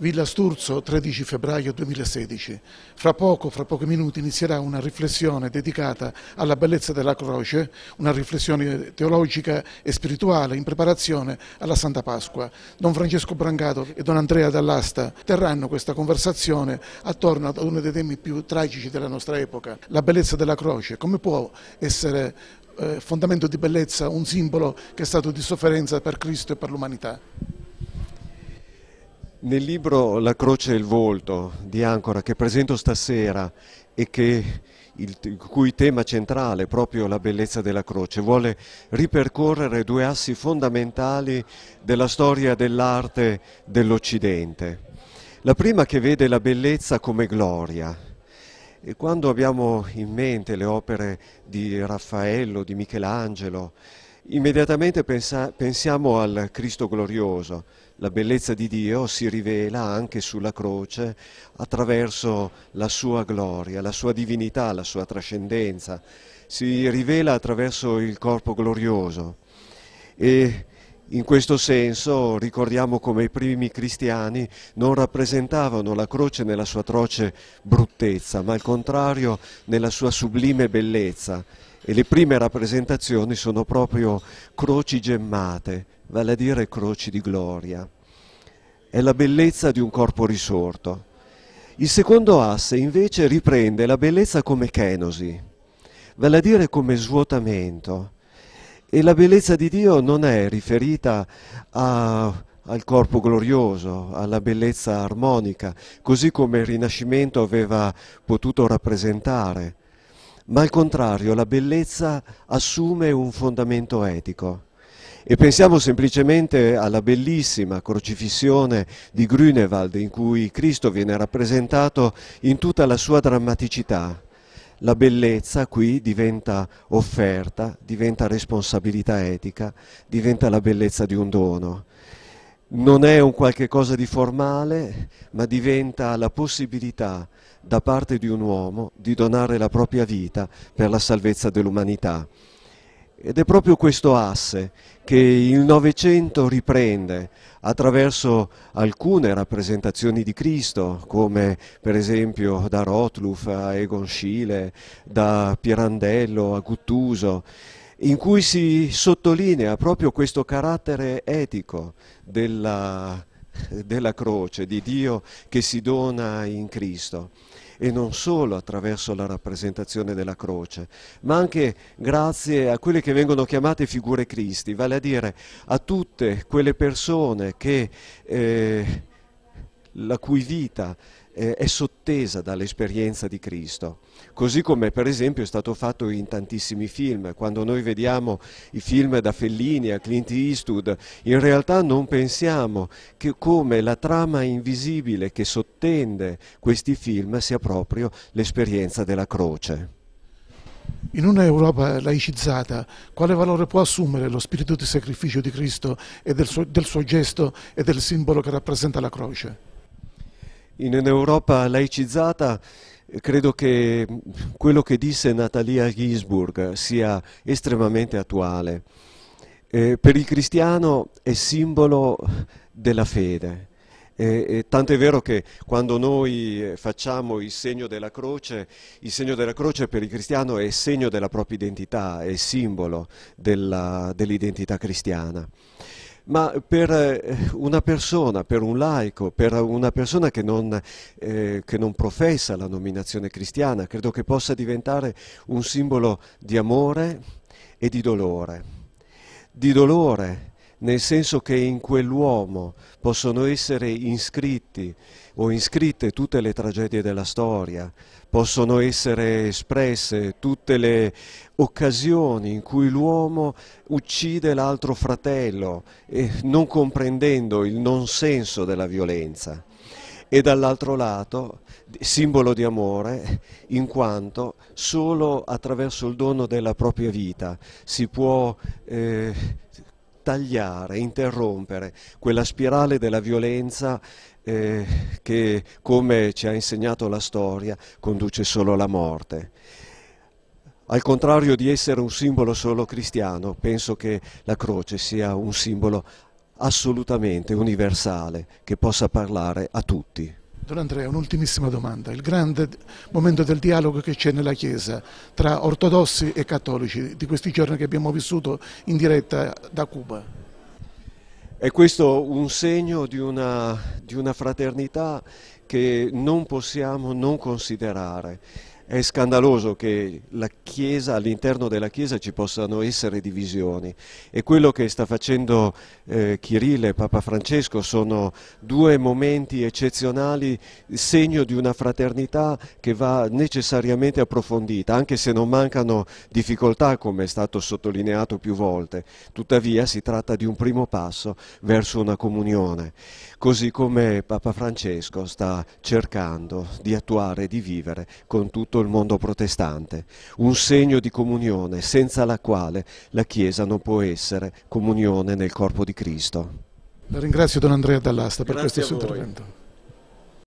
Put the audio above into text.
Villa Sturzo, 13 febbraio 2016. Fra poco, fra pochi minuti, inizierà una riflessione dedicata alla bellezza della croce, una riflessione teologica e spirituale in preparazione alla Santa Pasqua. Don Francesco Brancato e Don Andrea Dall'Asta terranno questa conversazione attorno ad uno dei temi più tragici della nostra epoca, la bellezza della croce. Come può essere eh, fondamento di bellezza un simbolo che è stato di sofferenza per Cristo e per l'umanità? Nel libro La croce e il volto di Ancora che presento stasera e che, il, cui tema centrale è proprio la bellezza della croce, vuole ripercorrere due assi fondamentali della storia dell'arte dell'Occidente. La prima che vede la bellezza come gloria, e quando abbiamo in mente le opere di Raffaello, di Michelangelo, Immediatamente pensa, pensiamo al Cristo glorioso, la bellezza di Dio si rivela anche sulla croce attraverso la sua gloria, la sua divinità, la sua trascendenza, si rivela attraverso il corpo glorioso e in questo senso ricordiamo come i primi cristiani non rappresentavano la croce nella sua atroce bruttezza, ma al contrario nella sua sublime bellezza e le prime rappresentazioni sono proprio croci gemmate, vale a dire croci di gloria. È la bellezza di un corpo risorto. Il secondo asse invece riprende la bellezza come kenosi, vale a dire come svuotamento e la bellezza di Dio non è riferita a, al corpo glorioso, alla bellezza armonica, così come il Rinascimento aveva potuto rappresentare, ma al contrario la bellezza assume un fondamento etico. E pensiamo semplicemente alla bellissima crocifissione di Grünewald in cui Cristo viene rappresentato in tutta la sua drammaticità la bellezza qui diventa offerta, diventa responsabilità etica, diventa la bellezza di un dono. Non è un qualche cosa di formale, ma diventa la possibilità da parte di un uomo di donare la propria vita per la salvezza dell'umanità. Ed è proprio questo asse che il Novecento riprende attraverso alcune rappresentazioni di Cristo, come per esempio da Rotluff a Egon Schiele, da Pirandello a Guttuso, in cui si sottolinea proprio questo carattere etico della, della croce, di Dio che si dona in Cristo e non solo attraverso la rappresentazione della croce, ma anche grazie a quelle che vengono chiamate figure Cristi, vale a dire a tutte quelle persone che eh, la cui vita eh, è sottesa dall'esperienza di Cristo, così come per esempio è stato fatto in tantissimi film, quando noi vediamo i film da Fellini a Clint Eastwood, in realtà non pensiamo che come la trama invisibile che sottende questi film sia proprio l'esperienza della croce. In un'Europa laicizzata, quale valore può assumere lo spirito di sacrificio di Cristo e del suo, del suo gesto e del simbolo che rappresenta la croce? In un'Europa laicizzata credo che quello che disse Natalia Ginsburg sia estremamente attuale. Eh, per il cristiano è simbolo della fede. Eh, eh tanto è vero che quando noi eh, facciamo il segno della croce, il segno della croce per il cristiano è segno della propria identità, è simbolo dell'identità dell cristiana ma per eh, una persona, per un laico, per una persona che non, eh, che non professa la nominazione cristiana, credo che possa diventare un simbolo di amore e di dolore, di dolore nel senso che in quell'uomo possono essere inscritti o iscritte tutte le tragedie della storia, possono essere espresse tutte le occasioni in cui l'uomo uccide l'altro fratello, eh, non comprendendo il non senso della violenza e dall'altro lato simbolo di amore in quanto solo attraverso il dono della propria vita si può eh, tagliare, interrompere quella spirale della violenza eh, che, come ci ha insegnato la storia, conduce solo alla morte. Al contrario di essere un simbolo solo cristiano, penso che la croce sia un simbolo assolutamente universale che possa parlare a tutti. Don Andrea, un'ultimissima domanda. Il grande momento del dialogo che c'è nella Chiesa tra ortodossi e cattolici di questi giorni che abbiamo vissuto in diretta da Cuba. È questo un segno di una, di una fraternità che non possiamo non considerare. È scandaloso che all'interno della Chiesa ci possano essere divisioni e quello che sta facendo eh, Kirill e Papa Francesco sono due momenti eccezionali, segno di una fraternità che va necessariamente approfondita, anche se non mancano difficoltà come è stato sottolineato più volte. Tuttavia si tratta di un primo passo verso una comunione, così come Papa Francesco sta cercando di attuare e di vivere con tutto tutto il mondo protestante, un segno di comunione senza la quale la Chiesa non può essere comunione nel corpo di Cristo. La ringrazio Don Andrea Dall'Asta per Grazie questo suo intervento.